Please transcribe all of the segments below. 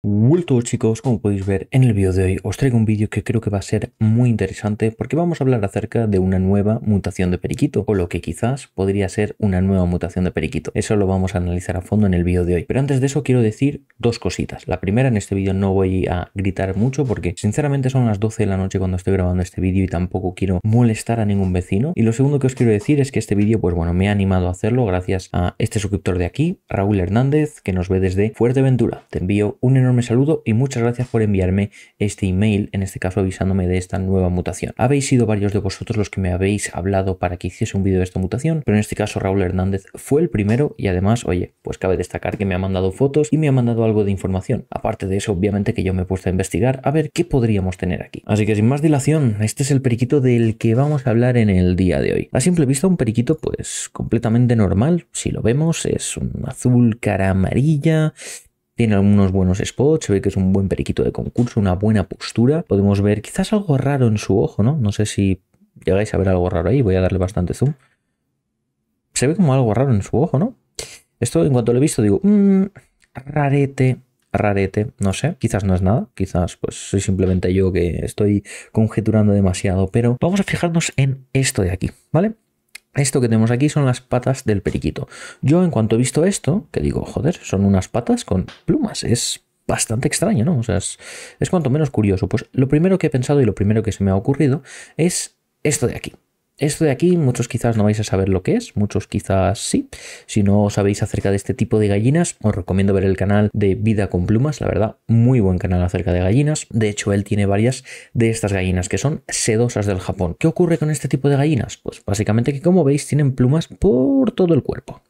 Hola chicos, como podéis ver en el vídeo de hoy os traigo un vídeo que creo que va a ser muy interesante porque vamos a hablar acerca de una nueva mutación de periquito o lo que quizás podría ser una nueva mutación de periquito. Eso lo vamos a analizar a fondo en el vídeo de hoy. Pero antes de eso quiero decir dos cositas. La primera, en este vídeo no voy a gritar mucho porque sinceramente son las 12 de la noche cuando estoy grabando este vídeo y tampoco quiero molestar a ningún vecino. Y lo segundo que os quiero decir es que este vídeo pues bueno me ha animado a hacerlo gracias a este suscriptor de aquí, Raúl Hernández, que nos ve desde Fuerteventura. Te envío un enorme me saludo y muchas gracias por enviarme este email, en este caso avisándome de esta nueva mutación. Habéis sido varios de vosotros los que me habéis hablado para que hiciese un vídeo de esta mutación, pero en este caso Raúl Hernández fue el primero y además, oye, pues cabe destacar que me ha mandado fotos y me ha mandado algo de información. Aparte de eso, obviamente que yo me he puesto a investigar a ver qué podríamos tener aquí. Así que sin más dilación, este es el periquito del que vamos a hablar en el día de hoy. A simple vista un periquito pues completamente normal, si lo vemos es un azul cara amarilla, tiene algunos buenos spots, se ve que es un buen periquito de concurso, una buena postura. Podemos ver quizás algo raro en su ojo, ¿no? No sé si llegáis a ver algo raro ahí, voy a darle bastante zoom. Se ve como algo raro en su ojo, ¿no? Esto en cuanto lo he visto digo, mmm, rarete, rarete, no sé, quizás no es nada, quizás pues soy simplemente yo que estoy conjeturando demasiado, pero vamos a fijarnos en esto de aquí, ¿vale? Esto que tenemos aquí son las patas del periquito. Yo en cuanto he visto esto, que digo, joder, son unas patas con plumas, es bastante extraño, ¿no? O sea, es, es cuanto menos curioso. Pues lo primero que he pensado y lo primero que se me ha ocurrido es esto de aquí. Esto de aquí muchos quizás no vais a saber lo que es, muchos quizás sí. Si no sabéis acerca de este tipo de gallinas, os recomiendo ver el canal de Vida con Plumas, la verdad, muy buen canal acerca de gallinas. De hecho, él tiene varias de estas gallinas que son sedosas del Japón. ¿Qué ocurre con este tipo de gallinas? Pues básicamente que como veis tienen plumas por todo el cuerpo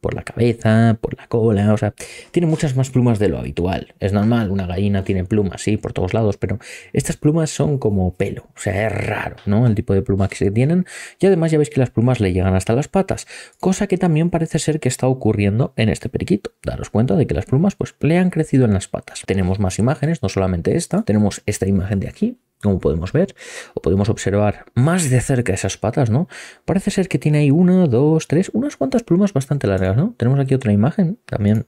por la cabeza, por la cola, o sea, tiene muchas más plumas de lo habitual. Es normal, una gallina tiene plumas, sí, por todos lados, pero estas plumas son como pelo, o sea, es raro, ¿no? El tipo de pluma que se tienen. Y además ya veis que las plumas le llegan hasta las patas, cosa que también parece ser que está ocurriendo en este periquito. Daros cuenta de que las plumas pues le han crecido en las patas. Tenemos más imágenes, no solamente esta, tenemos esta imagen de aquí, como podemos ver, o podemos observar más de cerca esas patas, ¿no? Parece ser que tiene ahí una, dos, tres, unas cuantas plumas bastante largas, ¿no? Tenemos aquí otra imagen también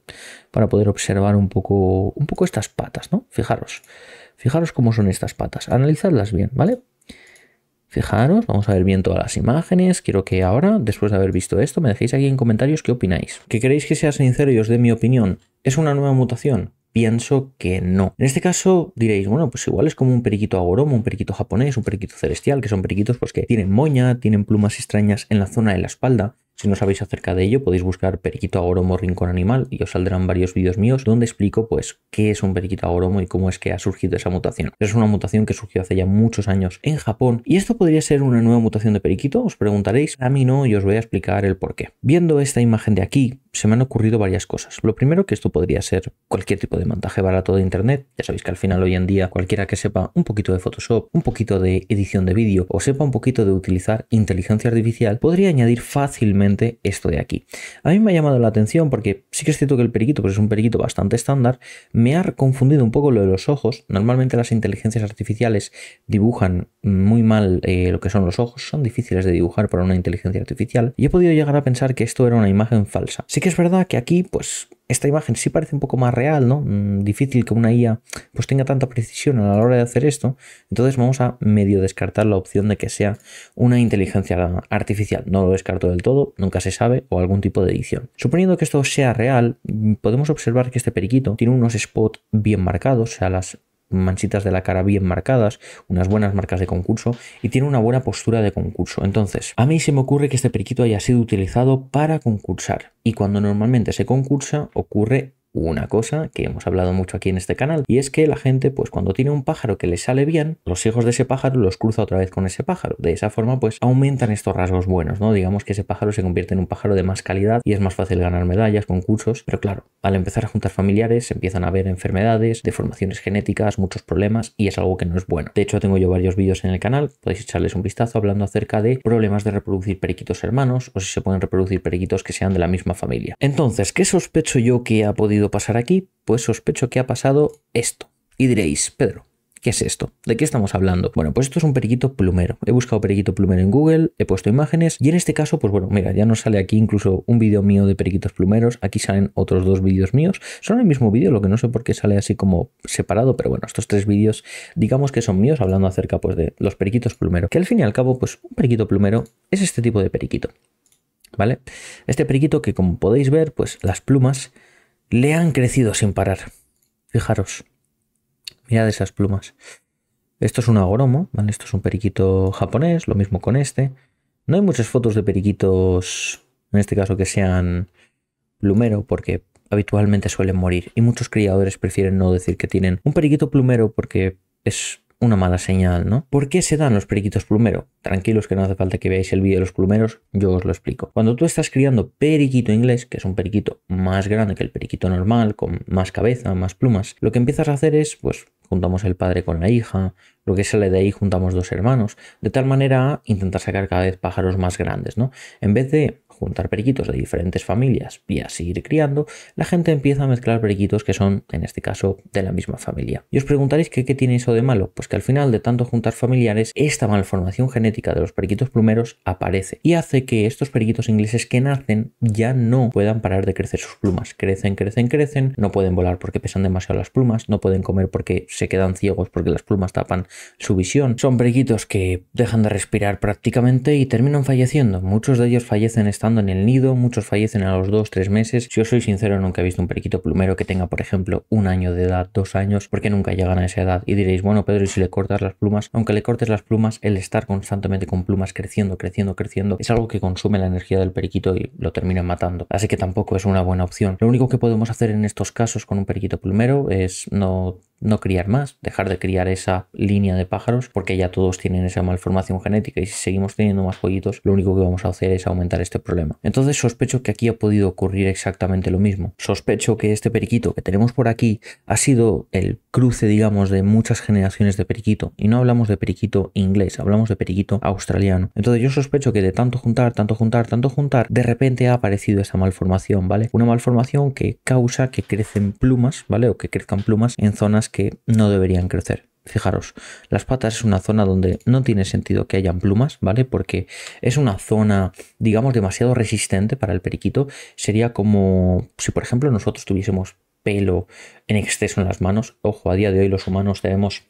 para poder observar un poco, un poco estas patas, ¿no? Fijaros, fijaros cómo son estas patas, analizadlas bien, ¿vale? Fijaros, vamos a ver bien todas las imágenes. Quiero que ahora, después de haber visto esto, me dejéis aquí en comentarios qué opináis. Que queréis que sea sincero y os dé mi opinión. ¿Es una nueva mutación? pienso que no. En este caso diréis, bueno, pues igual es como un periquito agoromo, un periquito japonés, un periquito celestial, que son periquitos pues, que tienen moña, tienen plumas extrañas en la zona de la espalda, si no sabéis acerca de ello, podéis buscar periquito agoromo rincón animal y os saldrán varios vídeos míos donde explico pues qué es un periquito agoromo y cómo es que ha surgido esa mutación. Es una mutación que surgió hace ya muchos años en Japón y esto podría ser una nueva mutación de periquito, os preguntaréis, a mí no y os voy a explicar el por qué. Viendo esta imagen de aquí, se me han ocurrido varias cosas. Lo primero que esto podría ser cualquier tipo de montaje barato de internet, ya sabéis que al final hoy en día cualquiera que sepa un poquito de Photoshop, un poquito de edición de vídeo o sepa un poquito de utilizar inteligencia artificial, podría añadir fácilmente esto de aquí. A mí me ha llamado la atención porque sí que es cierto que el periquito, pues es un periquito bastante estándar, me ha confundido un poco lo de los ojos. Normalmente las inteligencias artificiales dibujan muy mal eh, lo que son los ojos, son difíciles de dibujar para una inteligencia artificial, y he podido llegar a pensar que esto era una imagen falsa. Sí que es verdad que aquí, pues, esta imagen sí parece un poco más real, ¿no? Mm, difícil que una IA pues tenga tanta precisión a la hora de hacer esto, entonces vamos a medio descartar la opción de que sea una inteligencia artificial. No lo descarto del todo, nunca se sabe, o algún tipo de edición. Suponiendo que esto sea real, podemos observar que este periquito tiene unos spots bien marcados, o sea, las manchitas de la cara bien marcadas, unas buenas marcas de concurso y tiene una buena postura de concurso. Entonces, a mí se me ocurre que este periquito haya sido utilizado para concursar y cuando normalmente se concursa ocurre una cosa que hemos hablado mucho aquí en este canal y es que la gente pues cuando tiene un pájaro que le sale bien los hijos de ese pájaro los cruza otra vez con ese pájaro de esa forma pues aumentan estos rasgos buenos no digamos que ese pájaro se convierte en un pájaro de más calidad y es más fácil ganar medallas concursos pero claro al empezar a juntar familiares se empiezan a haber enfermedades deformaciones genéticas muchos problemas y es algo que no es bueno de hecho tengo yo varios vídeos en el canal podéis echarles un vistazo hablando acerca de problemas de reproducir periquitos hermanos o si se pueden reproducir periquitos que sean de la misma familia entonces qué sospecho yo que ha podido pasar aquí? Pues sospecho que ha pasado esto. Y diréis, Pedro, ¿Qué es esto? ¿De qué estamos hablando? Bueno, pues esto es un periquito plumero. He buscado periquito plumero en Google, he puesto imágenes y en este caso, pues bueno, mira, ya no sale aquí incluso un vídeo mío de periquitos plumeros, aquí salen otros dos vídeos míos, son el mismo vídeo, lo que no sé por qué sale así como separado, pero bueno, estos tres vídeos digamos que son míos hablando acerca pues de los periquitos plumero, que al fin y al cabo, pues un periquito plumero es este tipo de periquito, ¿vale? Este periquito que como podéis ver, pues las plumas le han crecido sin parar. Fijaros. Mirad esas plumas. Esto es un agoromo, Esto es un periquito japonés, lo mismo con este. No hay muchas fotos de periquitos, en este caso, que sean plumero, porque habitualmente suelen morir. Y muchos criadores prefieren no decir que tienen un periquito plumero porque es una mala señal, ¿no? ¿Por qué se dan los periquitos plumero? Tranquilos que no hace falta que veáis el vídeo de los plumeros, yo os lo explico. Cuando tú estás criando periquito inglés, que es un periquito más grande que el periquito normal, con más cabeza, más plumas, lo que empiezas a hacer es, pues, juntamos el padre con la hija, lo que sale de ahí juntamos dos hermanos, de tal manera intentar sacar cada vez pájaros más grandes, ¿no? En vez de juntar periquitos de diferentes familias y así ir criando, la gente empieza a mezclar periquitos que son, en este caso, de la misma familia. Y os preguntaréis que qué tiene eso de malo, pues que al final de tanto juntar familiares, esta malformación genética de los periquitos plumeros aparece y hace que estos periquitos ingleses que nacen ya no puedan parar de crecer sus plumas. Crecen, crecen, crecen, no pueden volar porque pesan demasiado las plumas, no pueden comer porque se quedan ciegos porque las plumas tapan su visión. Son periquitos que dejan de respirar prácticamente y terminan falleciendo. Muchos de ellos fallecen estando en el nido, muchos fallecen a los dos, tres meses. Si os soy sincero, nunca he visto un periquito plumero que tenga, por ejemplo, un año de edad, dos años, porque nunca llegan a esa edad. Y diréis, bueno, Pedro, ¿y si le cortas las plumas? Aunque le cortes las plumas, el estar constantemente con plumas creciendo, creciendo, creciendo, es algo que consume la energía del periquito y lo termina matando. Así que tampoco es una buena opción. Lo único que podemos hacer en estos casos con un periquito plumero es no no criar más, dejar de criar esa línea de pájaros porque ya todos tienen esa malformación genética y si seguimos teniendo más pollitos lo único que vamos a hacer es aumentar este problema. Entonces sospecho que aquí ha podido ocurrir exactamente lo mismo. Sospecho que este periquito que tenemos por aquí ha sido el cruce digamos de muchas generaciones de periquito y no hablamos de periquito inglés, hablamos de periquito australiano. Entonces yo sospecho que de tanto juntar, tanto juntar, tanto juntar, de repente ha aparecido esa malformación, ¿vale? Una malformación que causa que crecen plumas, ¿vale? O que crezcan plumas en zonas que no deberían crecer. Fijaros, las patas es una zona donde no tiene sentido que hayan plumas, ¿vale? Porque es una zona, digamos, demasiado resistente para el periquito. Sería como si, por ejemplo, nosotros tuviésemos pelo en exceso en las manos. Ojo, a día de hoy los humanos tenemos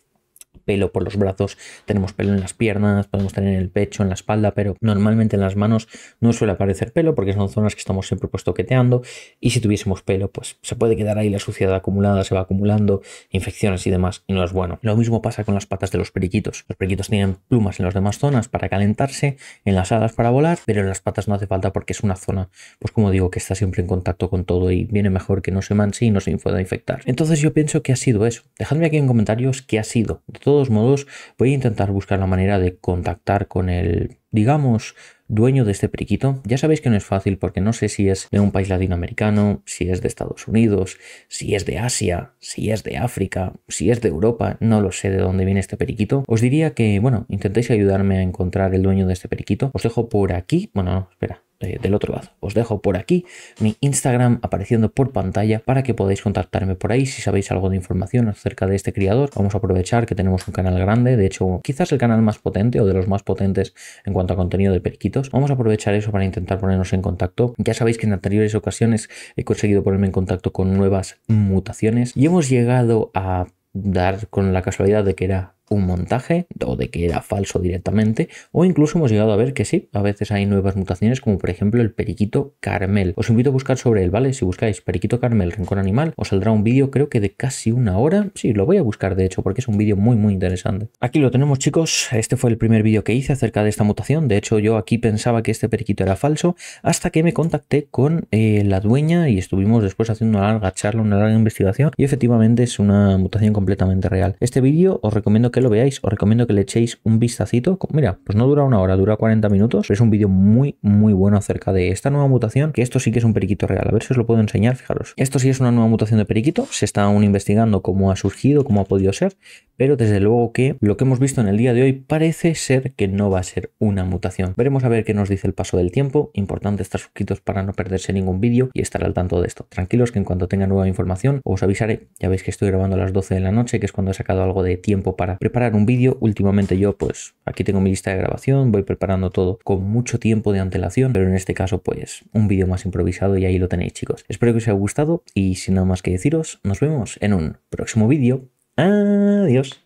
pelo por los brazos, tenemos pelo en las piernas, podemos tener en el pecho, en la espalda, pero normalmente en las manos no suele aparecer pelo porque son zonas que estamos siempre pues toqueteando y si tuviésemos pelo pues se puede quedar ahí la suciedad acumulada, se va acumulando, infecciones y demás y no es bueno. Lo mismo pasa con las patas de los periquitos. Los periquitos tienen plumas en las demás zonas para calentarse, en las alas para volar, pero en las patas no hace falta porque es una zona, pues como digo, que está siempre en contacto con todo y viene mejor que no se manche y no se pueda infectar. Entonces yo pienso que ha sido eso. Dejadme aquí en comentarios qué ha sido. De todo modos, voy a intentar buscar la manera de contactar con el, digamos, dueño de este periquito. Ya sabéis que no es fácil porque no sé si es de un país latinoamericano, si es de Estados Unidos, si es de Asia, si es de África, si es de Europa, no lo sé de dónde viene este periquito. Os diría que, bueno, intentéis ayudarme a encontrar el dueño de este periquito. Os dejo por aquí. Bueno, espera, eh, del otro lado. Os dejo por aquí mi Instagram apareciendo por pantalla para que podáis contactarme por ahí si sabéis algo de información acerca de este criador. Vamos a aprovechar que tenemos un canal grande, de hecho quizás el canal más potente o de los más potentes en cuanto a contenido de periquitos. Vamos a aprovechar eso para intentar ponernos en contacto. Ya sabéis que en anteriores ocasiones he conseguido ponerme en contacto con nuevas mutaciones y hemos llegado a dar con la casualidad de que era un montaje o de que era falso directamente, o incluso hemos llegado a ver que sí, a veces hay nuevas mutaciones como por ejemplo el periquito carmel. Os invito a buscar sobre él, ¿vale? Si buscáis periquito carmel, rincón animal, os saldrá un vídeo creo que de casi una hora. Sí, lo voy a buscar de hecho porque es un vídeo muy muy interesante. Aquí lo tenemos chicos, este fue el primer vídeo que hice acerca de esta mutación, de hecho yo aquí pensaba que este periquito era falso hasta que me contacté con eh, la dueña y estuvimos después haciendo una larga charla, una larga investigación y efectivamente es una mutación completamente real. Este vídeo os recomiendo que lo veáis, os recomiendo que le echéis un vistacito. Mira, pues no dura una hora, dura 40 minutos. es un vídeo muy, muy bueno acerca de esta nueva mutación, que esto sí que es un periquito real. A ver si os lo puedo enseñar, fijaros. Esto sí es una nueva mutación de periquito, se está aún investigando cómo ha surgido, cómo ha podido ser, pero desde luego que lo que hemos visto en el día de hoy parece ser que no va a ser una mutación. Veremos a ver qué nos dice el paso del tiempo. Importante estar suscritos para no perderse ningún vídeo y estar al tanto de esto. Tranquilos que en cuanto tenga nueva información os avisaré. Ya veis que estoy grabando a las 12 de la noche, que es cuando he sacado algo de tiempo para preparar un vídeo. Últimamente yo pues aquí tengo mi lista de grabación, voy preparando todo con mucho tiempo de antelación, pero en este caso pues un vídeo más improvisado y ahí lo tenéis chicos. Espero que os haya gustado y sin nada más que deciros, nos vemos en un próximo vídeo. Adiós.